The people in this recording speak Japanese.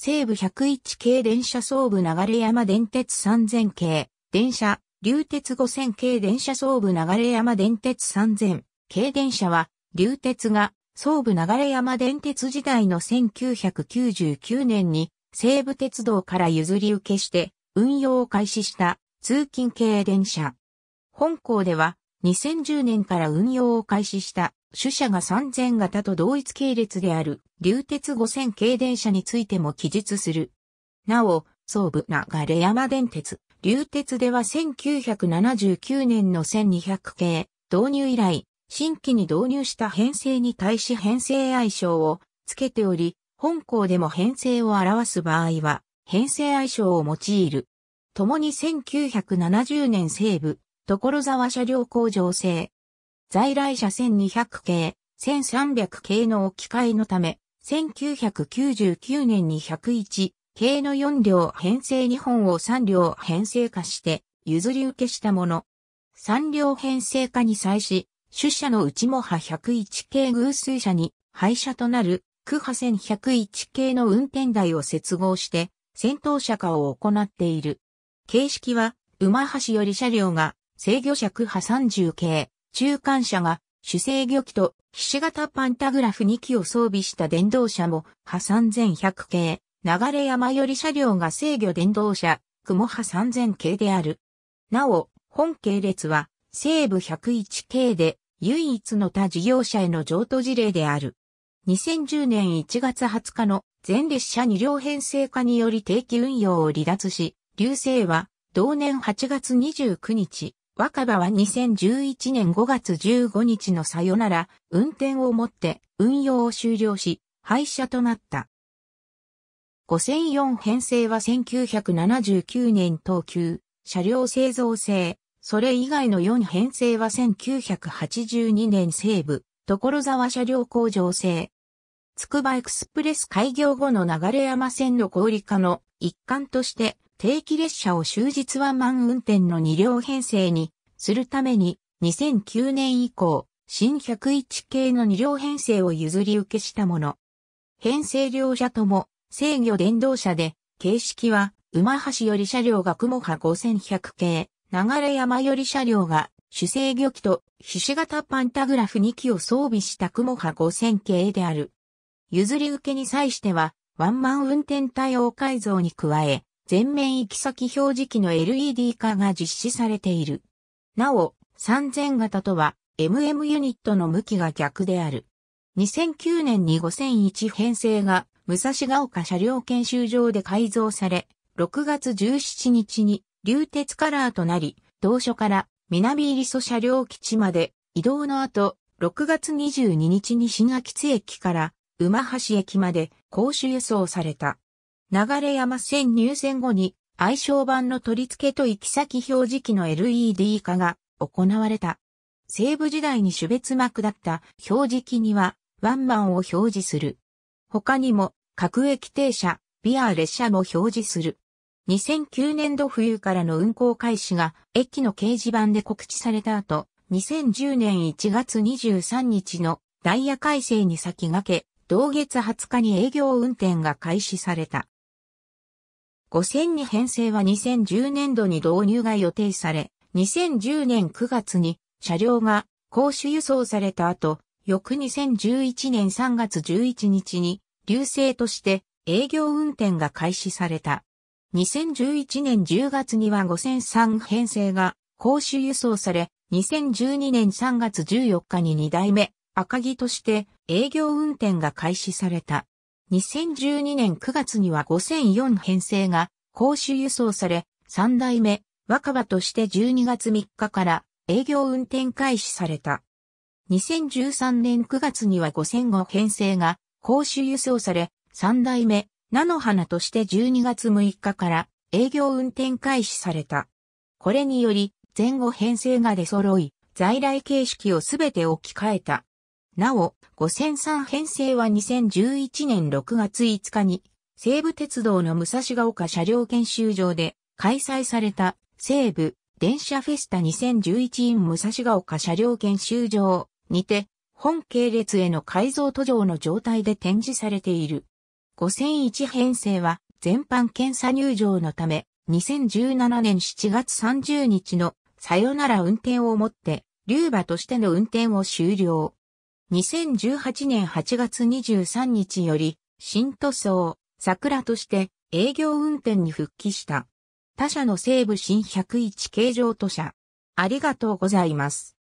西武101系電車総部流山電鉄3000系、電車、流鉄5000系電車総部流山電鉄3000系電車は、流鉄が総部流山電鉄時代の1999年に西武鉄道から譲り受けして運用を開始した通勤系電車。本校では2010年から運用を開始した主車が3000型と同一系列である、流鉄5000系電車についても記述する。なお、総武流山電鉄、流鉄では1979年の1200系、導入以来、新規に導入した編成に対し編成愛称を付けており、本校でも編成を表す場合は、編成愛称を用いる。共に1970年西部、所沢車両工場制、在来車1200系、1300系の置き換えのため、1999年に101系の4両編成2本を3両編成化して譲り受けしたもの。3両編成化に際し、出社の内も派101系偶数車に廃車となる区派1101系の運転台を接合して先頭車化を行っている。形式は馬橋より車両が制御車区派30系、中間車が主制御機と菱形パンタグラフ2機を装備した電動車も破3100系、流れ山より車両が制御電動車、雲破3000系である。なお、本系列は西部101系で唯一の他事業者への譲渡事例である。2010年1月20日の全列車2両編成化により定期運用を離脱し、流星は同年8月29日、若葉は2011年5月15日のさよなら、運転をもって運用を終了し、廃車となった。5004編成は1979年等級、車両製造製、それ以外の4編成は1982年西部、所沢車両工場製。つくばエクスプレス開業後の流山線の合理化の一環として、定期列車を終日ワンマン運転の2両編成にするために2009年以降、新101系の2両編成を譲り受けしたもの。編成両車とも制御電動車で、形式は馬橋より車両が雲波5100系、流れ山より車両が主制御機と菱形パンタグラフ2機を装備した雲波5000系である。譲り受けに際しては、ワンマン運転対応改造に加え、全面行き先表示器の LED 化が実施されている。なお、3000型とは MM ユニットの向きが逆である。2009年に5001編成が武蔵ヶ丘車両研修場で改造され、6月17日に流鉄カラーとなり、同所から南入祖車両基地まで移動の後、6月22日に新秋津駅から馬橋駅まで公衆輸送された。流山線入線後に愛称板の取り付けと行き先表示器の LED 化が行われた。西部時代に種別幕だった表示器にはワンマンを表示する。他にも各駅停車、ビア列車も表示する。2009年度冬からの運行開始が駅の掲示板で告知された後、2010年1月23日のダイヤ改正に先駆け、同月20日に営業運転が開始された。5002編成は2010年度に導入が予定され、2010年9月に車両が公衆輸送された後、翌2011年3月11日に流星として営業運転が開始された。2011年10月には5003編成が公衆輸送され、2012年3月14日に2代目赤木として営業運転が開始された。2012年9月には5004編成が公衆輸送され、3代目若葉として12月3日から営業運転開始された。2013年9月には5005編成が公衆輸送され、3代目菜の花として12月6日から営業運転開始された。これにより前後編成が出揃い、在来形式をすべて置き換えた。なお、5003編成は2011年6月5日に、西武鉄道の武蔵ヶ丘車両研修場で開催された西武電車フェスタ2 0 1 1 i 武蔵ヶ丘車両研修場にて、本系列への改造途上の状態で展示されている。5001編成は全般検査入場のため、2017年7月30日のさよなら運転をもって、竜馬としての運転を終了。2018年8月23日より、新塗装、桜として営業運転に復帰した。他社の西部新101形状塗車。ありがとうございます。